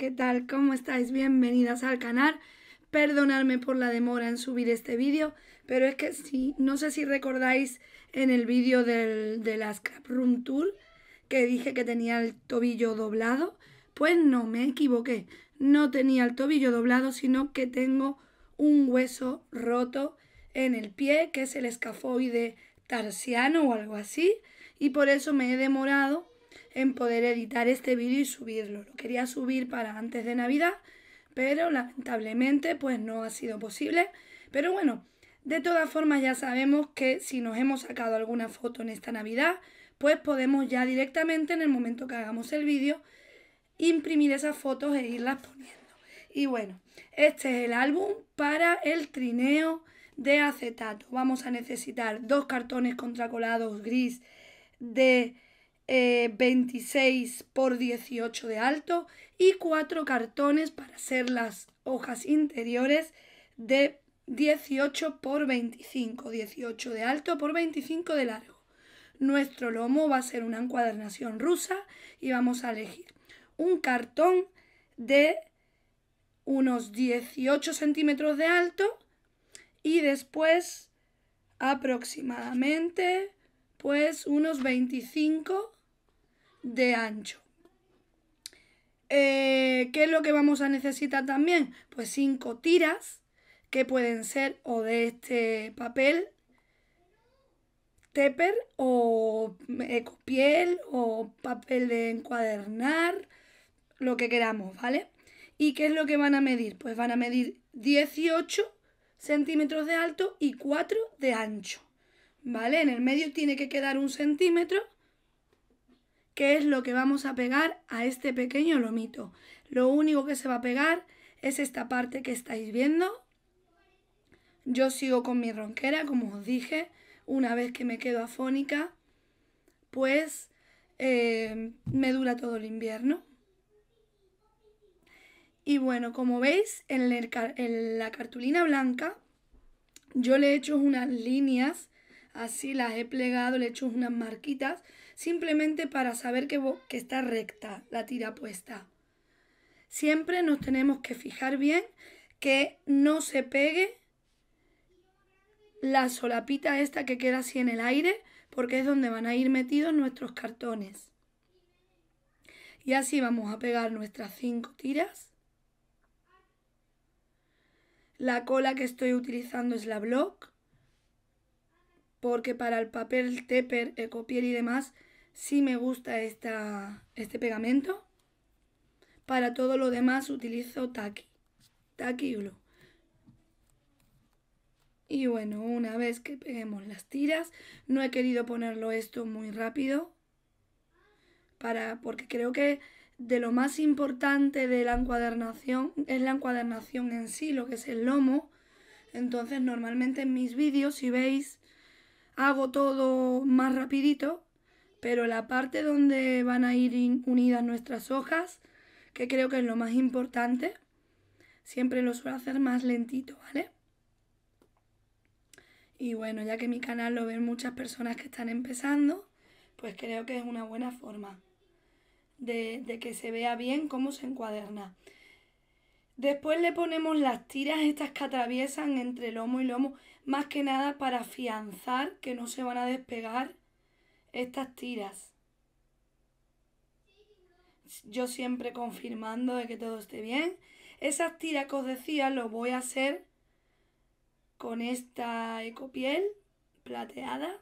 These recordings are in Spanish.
¿qué tal? ¿Cómo estáis? Bienvenidas al canal. Perdonadme por la demora en subir este vídeo, pero es que sí, no sé si recordáis en el vídeo de la Scrap Room Tour que dije que tenía el tobillo doblado. Pues no, me equivoqué. No tenía el tobillo doblado, sino que tengo un hueso roto en el pie, que es el escafoide tarsiano o algo así, y por eso me he demorado en poder editar este vídeo y subirlo. Lo quería subir para antes de Navidad, pero lamentablemente pues no ha sido posible. Pero bueno, de todas formas ya sabemos que si nos hemos sacado alguna foto en esta Navidad, pues podemos ya directamente en el momento que hagamos el vídeo imprimir esas fotos e irlas poniendo. Y bueno, este es el álbum para el trineo de acetato. Vamos a necesitar dos cartones contracolados gris de 26 eh, por 18 de alto y 4 cartones para hacer las hojas interiores de 18 por 25, 18 de alto por 25 de largo. Nuestro lomo va a ser una encuadernación rusa y vamos a elegir un cartón de unos 18 centímetros de alto y después aproximadamente pues unos 25 de ancho. Eh, ¿Qué es lo que vamos a necesitar también? Pues cinco tiras que pueden ser o de este papel, tepper o ecopiel o papel de encuadernar, lo que queramos, ¿vale? ¿Y qué es lo que van a medir? Pues van a medir 18 centímetros de alto y 4 de ancho, ¿vale? En el medio tiene que quedar un centímetro qué es lo que vamos a pegar a este pequeño lomito. Lo único que se va a pegar es esta parte que estáis viendo. Yo sigo con mi ronquera, como os dije, una vez que me quedo afónica, pues eh, me dura todo el invierno. Y bueno, como veis, en, en la cartulina blanca yo le he hecho unas líneas, así las he plegado, le he hecho unas marquitas simplemente para saber que, está recta la tira puesta. Siempre nos tenemos que fijar bien que no se pegue la solapita esta que queda así en el aire, porque es donde van a ir metidos nuestros cartones. Y así vamos a pegar nuestras cinco tiras. La cola que estoy utilizando es la block, porque para el papel tepper, ecopiel y demás si me gusta este pegamento. Para todo lo demás utilizo taqui Taki Glue. Y bueno, una vez que peguemos las tiras, no he querido ponerlo esto muy rápido, para, porque creo que de lo más importante de la encuadernación es la encuadernación en sí, lo que es el lomo. Entonces normalmente en mis vídeos, si veis, hago todo más rapidito pero la parte donde van a ir unidas nuestras hojas, que creo que es lo más importante, siempre lo suelo hacer más lentito, ¿vale? Y bueno, ya que mi canal lo ven muchas personas que están empezando, pues creo que es una buena forma de, que se vea bien cómo se encuaderna. Después le ponemos las tiras estas que atraviesan entre lomo y lomo, más que nada para afianzar que no se van a despegar estas tiras. Yo siempre confirmando de que todo esté bien. Esas tiras que os decía lo voy a hacer con esta ecopiel plateada.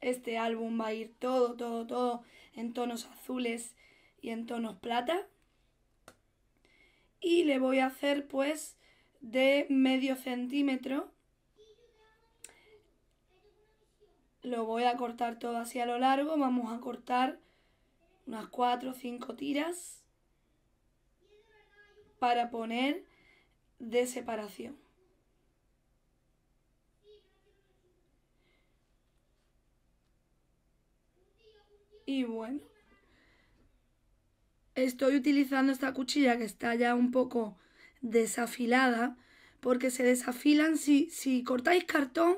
Este álbum va a ir todo, todo, todo en tonos azules y en tonos plata. Y le voy a hacer pues de medio centímetro lo voy a cortar todo así a lo largo. Vamos a cortar unas 4 o 5 tiras para poner de separación. Y bueno, estoy utilizando esta cuchilla que está ya un poco desafilada porque se desafilan si, si cortáis cartón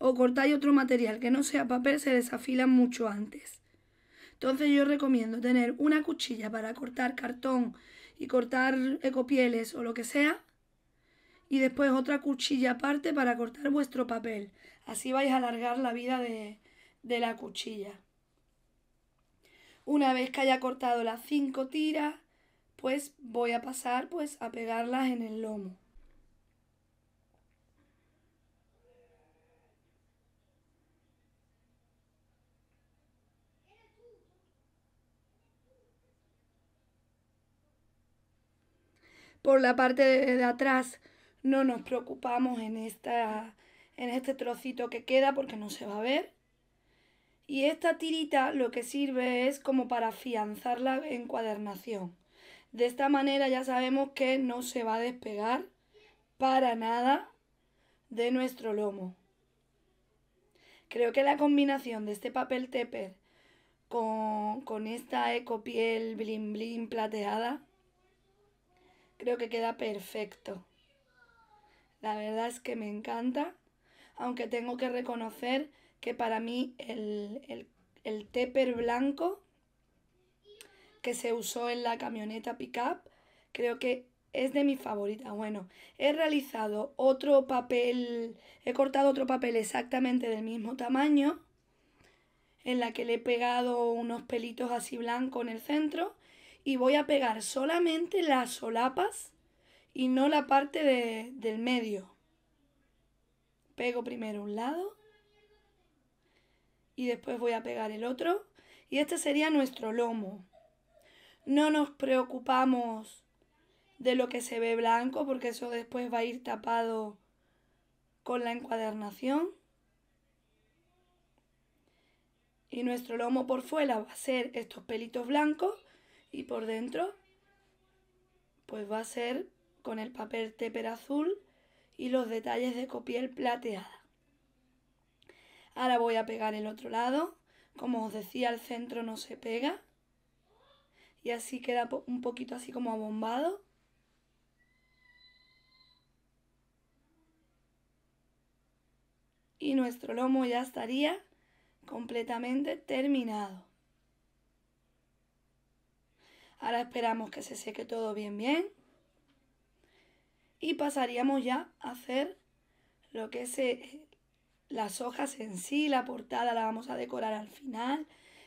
o cortáis otro material que no sea papel se desafilan mucho antes. Entonces yo recomiendo tener una cuchilla para cortar cartón y cortar ecopieles o lo que sea y después otra cuchilla aparte para cortar vuestro papel. Así vais a alargar la vida de, de la cuchilla. Una vez que haya cortado las cinco tiras, pues voy a pasar pues a pegarlas en el lomo. por la parte de, atrás no nos preocupamos en, esta, en este trocito que queda porque no se va a ver. Y esta tirita lo que sirve es como para afianzar la encuadernación. De esta manera ya sabemos que no se va a despegar para nada de nuestro lomo. Creo que la combinación de este papel tepper con, con esta ecopiel blin blin plateada Creo que queda perfecto. La verdad es que me encanta, aunque tengo que reconocer que para mí el, el, blanco que se usó en la camioneta pickup, creo que es de mi favorita Bueno, he realizado otro papel, he cortado otro papel exactamente del mismo tamaño, en la que le he pegado unos pelitos así blancos en el centro y voy a pegar solamente las solapas y no la parte de, del medio. Pego primero un lado y después voy a pegar el otro y este sería nuestro lomo. No nos preocupamos de lo que se ve blanco porque eso después va a ir tapado con la encuadernación. Y nuestro lomo por fuera va a ser estos pelitos blancos y por dentro pues va a ser con el papel tépera azul y los detalles de copiel plateada. Ahora voy a pegar el otro lado. Como os decía, el centro no se pega. Y así queda un poquito así como abombado. Y nuestro lomo ya estaría completamente terminado. Ahora esperamos que se seque todo bien bien. Y pasaríamos ya a hacer lo que es eh, las hojas en sí, la portada la vamos a decorar al final.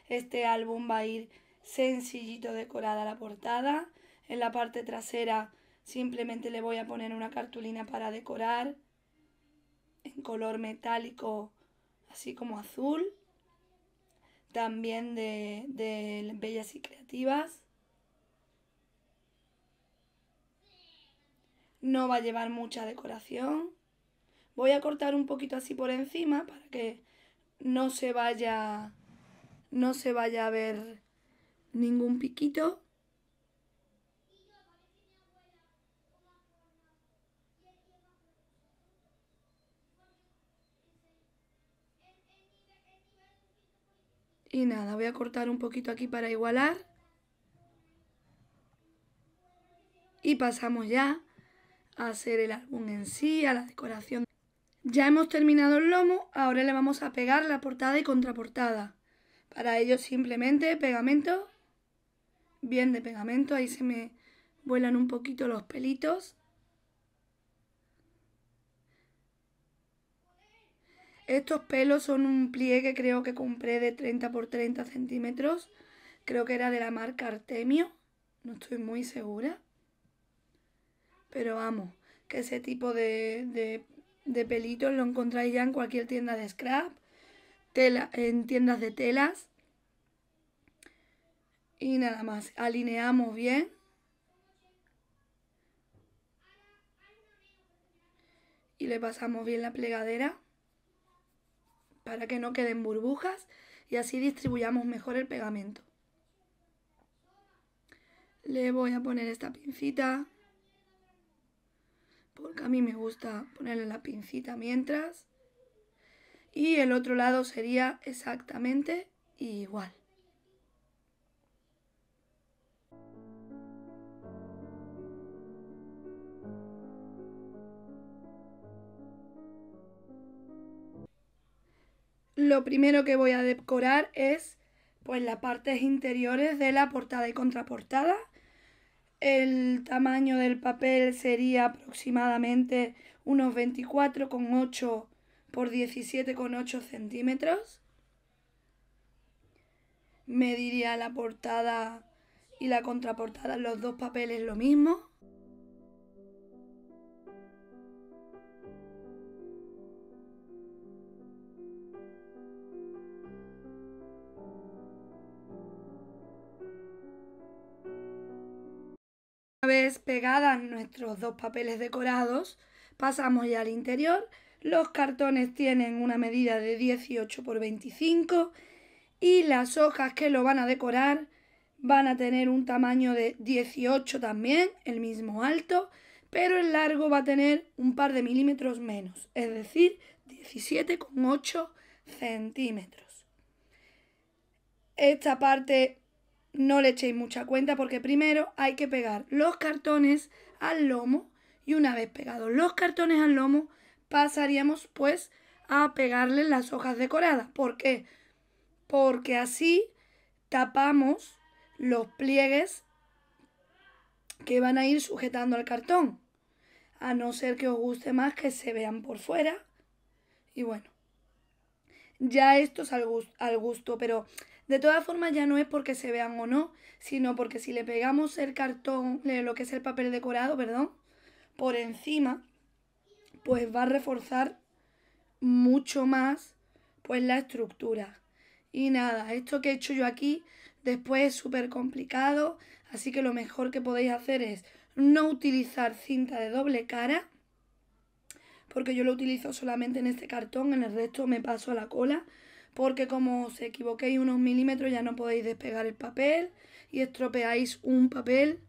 Este álbum va a ir sencillito decorada la portada. En la parte trasera simplemente le voy a poner una cartulina para decorar en color metálico, así como azul. También de, de Bellas y Creativas. No va a llevar mucha decoración. Voy a cortar un poquito así por encima para que no se vaya no se vaya a ver ningún piquito. Y nada, voy a cortar un poquito aquí para igualar. Y pasamos ya a hacer el álbum en sí, a la decoración. Ya hemos terminado el lomo, ahora le vamos a pegar la portada y contraportada. Para ello simplemente pegamento, bien de pegamento, ahí se me vuelan un poquito los pelitos. Estos pelos son un pliegue creo que compré de 30 por 30 centímetros. Creo que era de la marca Artemio. No estoy muy segura. Pero vamos, que ese tipo de, pelitos lo encontráis ya en cualquier tienda de scrap, tela, en tiendas de telas. Y nada más, alineamos bien. Y le pasamos bien la plegadera para que no queden burbujas y así distribuyamos mejor el pegamento. Le voy a poner esta pincita porque a mí me gusta ponerle la pincita mientras. Y el otro lado sería exactamente igual. Lo primero que voy a decorar es pues las partes interiores de la portada y contraportada el tamaño del papel sería aproximadamente unos 24,8 por 17,8 centímetros. Mediría la portada y la contraportada, los dos papeles lo mismo. Pegadas nuestros dos papeles decorados, pasamos ya al interior. Los cartones tienen una medida de 18 por 25 y las hojas que lo van a decorar van a tener un tamaño de 18 también, el mismo alto, pero el largo va a tener un par de milímetros menos, es decir, 17,8 centímetros. Esta parte no le echéis mucha cuenta porque primero hay que pegar los cartones al lomo y una vez pegados los cartones al lomo pasaríamos pues a pegarle las hojas decoradas. ¿Por qué? Porque así tapamos los pliegues que van a ir sujetando al cartón. A no ser que os guste más que se vean por fuera. Y bueno, ya esto es al gusto, al gusto pero de todas formas ya no es porque se vean o no, sino porque si le pegamos el cartón, lo que es el papel decorado, perdón, por encima, pues va a reforzar mucho más pues la estructura. Y nada, esto que he hecho yo aquí después es súper complicado, así que lo mejor que podéis hacer es no utilizar cinta de doble cara, porque yo lo utilizo solamente en este cartón, en el resto me paso a la cola, porque como os equivoquéis unos milímetros ya no podéis despegar el papel y estropeáis un papel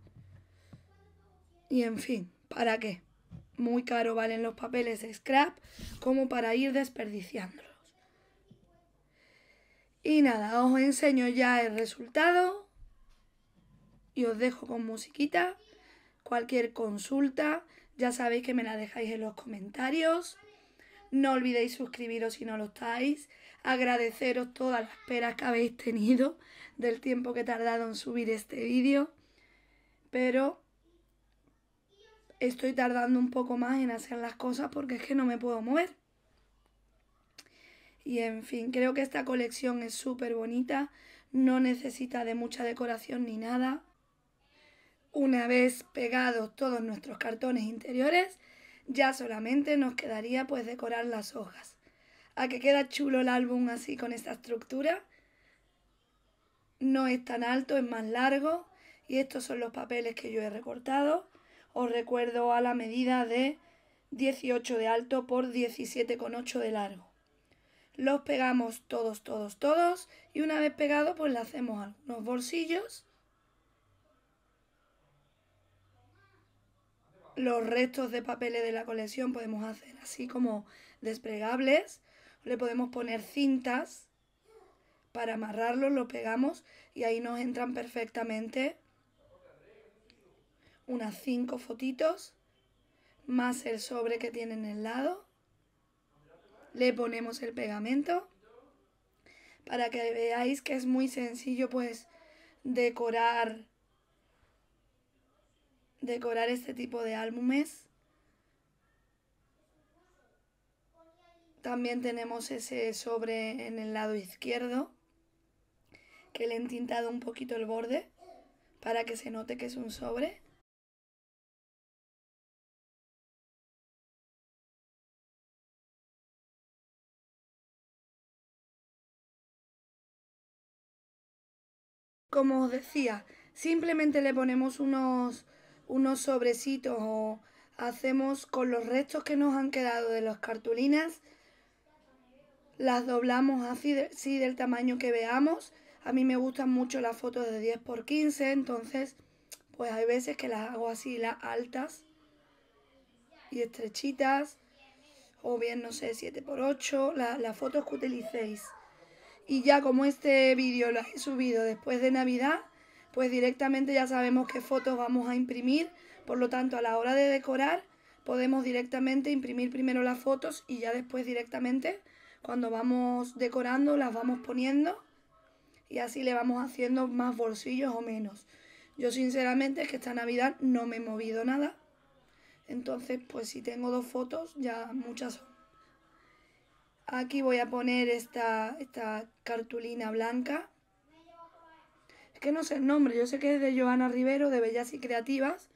y en fin, ¿para qué? Muy caro valen los papeles scrap como para ir desperdiciándolos. Y nada, os enseño ya el resultado y os dejo con musiquita. Cualquier consulta, ya sabéis que me la dejáis en los comentarios. No olvidéis suscribiros si no lo estáis. Agradeceros todas las peras que habéis tenido del tiempo que he tardado en subir este vídeo. Pero estoy tardando un poco más en hacer las cosas porque es que no me puedo mover. Y en fin, creo que esta colección es súper bonita, no necesita de mucha decoración ni nada. Una vez pegados todos nuestros cartones interiores, ya solamente nos quedaría pues decorar las hojas. ¿A que queda chulo el álbum así con esta estructura? No es tan alto, es más largo y estos son los papeles que yo he recortado. Os recuerdo a la medida de 18 de alto por 17,8 de largo. Los pegamos todos, todos, todos y una vez pegado pues le hacemos algunos bolsillos los restos de papeles de la colección podemos hacer así como desplegables. Le podemos poner cintas para amarrarlo, lo pegamos y ahí nos entran perfectamente unas cinco fotitos más el sobre que tiene en el lado. Le ponemos el pegamento para que veáis que es muy sencillo pues decorar decorar este tipo de álbumes. También tenemos ese sobre en el lado izquierdo, que le he entintado un poquito el borde para que se note que es un sobre. Como os decía, simplemente le ponemos unos unos sobrecitos o hacemos con los restos que nos han quedado de las cartulinas, las doblamos así, del tamaño que veamos. A mí me gustan mucho las fotos de 10 x 15, entonces pues hay veces que las hago así, las altas y estrechitas, o bien, no sé, 7 x 8, las fotos que utilicéis. Y ya como este vídeo lo he subido después de Navidad, pues directamente ya sabemos qué fotos vamos a imprimir, por lo tanto a la hora de decorar podemos directamente imprimir primero las fotos y ya después directamente cuando vamos decorando las vamos poniendo y así le vamos haciendo más bolsillos o menos. Yo sinceramente es que esta Navidad no me he movido nada, entonces pues si tengo dos fotos ya muchas son. Aquí voy a poner esta, esta cartulina blanca que no sé el nombre, yo sé que es de Joana Rivero, de Bellas y Creativas.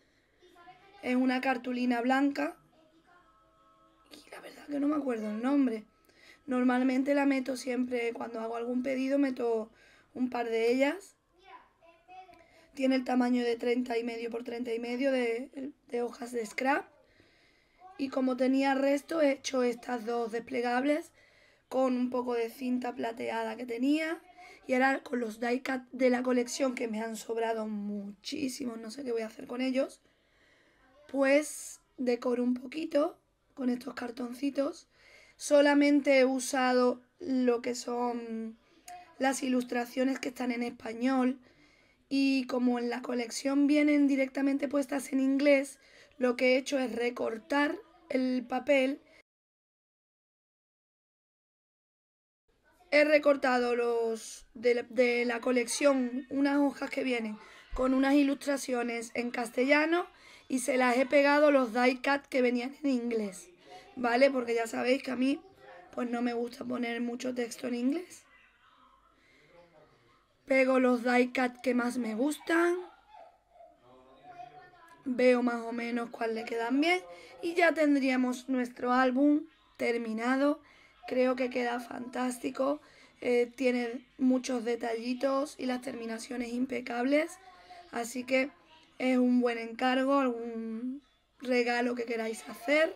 Es una cartulina blanca. Y la verdad que no me acuerdo el nombre. Normalmente la meto siempre, cuando hago algún pedido, meto un par de ellas. Tiene el tamaño de 30 y medio por 30 y medio de, de hojas de scrap. Y como tenía resto, he hecho estas dos desplegables con un poco de cinta plateada que tenía y ahora con los diecat de la colección, que me han sobrado muchísimos, no sé qué voy a hacer con ellos, pues decoro un poquito con estos cartoncitos. Solamente he usado lo que son las ilustraciones que están en español. Y como en la colección vienen directamente puestas en inglés, lo que he hecho es recortar el papel he recortado los de, la colección unas hojas que vienen con unas ilustraciones en castellano y se las he pegado los die cut que venían en inglés, ¿vale? Porque ya sabéis que a mí pues no me gusta poner mucho texto en inglés. Pego los die cut que más me gustan. Veo más o menos cuáles le quedan bien y ya tendríamos nuestro álbum terminado creo que queda fantástico, eh, tiene muchos detallitos y las terminaciones impecables, así que es un buen encargo, algún regalo que queráis hacer,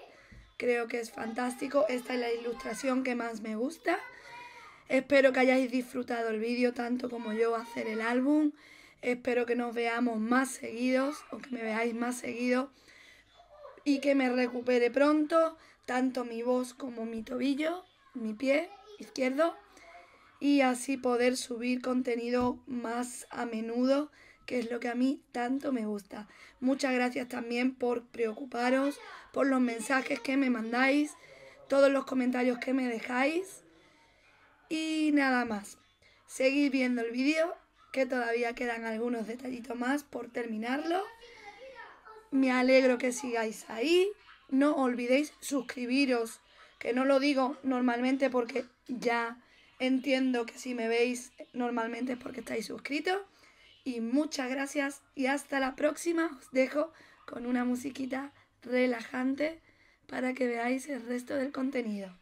creo que es fantástico, esta es la ilustración que más me gusta. Espero que hayáis disfrutado el vídeo tanto como yo hacer el álbum. Espero que nos veamos más seguidos o que me veáis más seguido y que me recupere pronto tanto mi voz como mi tobillo mi pie izquierdo y así poder subir contenido más a menudo, que es lo que a mí tanto me gusta. Muchas gracias también por preocuparos, por los mensajes que me mandáis, todos los comentarios que me dejáis y nada más. Seguid viendo el vídeo, que todavía quedan algunos detallitos más por terminarlo. Me alegro que sigáis ahí. No olvidéis suscribiros que no lo digo normalmente porque ya entiendo que si me veis normalmente es porque estáis suscritos. Y muchas gracias y hasta la próxima. Os dejo con una musiquita relajante para que veáis el resto del contenido.